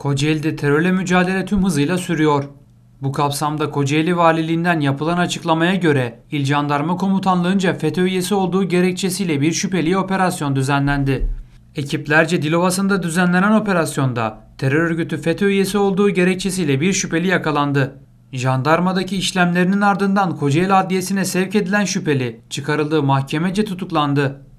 Kocaeli'de terörle mücadele tüm hızıyla sürüyor. Bu kapsamda Kocaeli Valiliğinden yapılan açıklamaya göre İl Jandarma Komutanlığı'nca FETÖ üyesi olduğu gerekçesiyle bir şüpheli operasyon düzenlendi. Ekiplerce Dilovası'nda düzenlenen operasyonda terör örgütü FETÖ üyesi olduğu gerekçesiyle bir şüpheli yakalandı. Jandarmadaki işlemlerinin ardından Kocaeli Adliyesi'ne sevk edilen şüpheli çıkarıldığı mahkemece tutuklandı.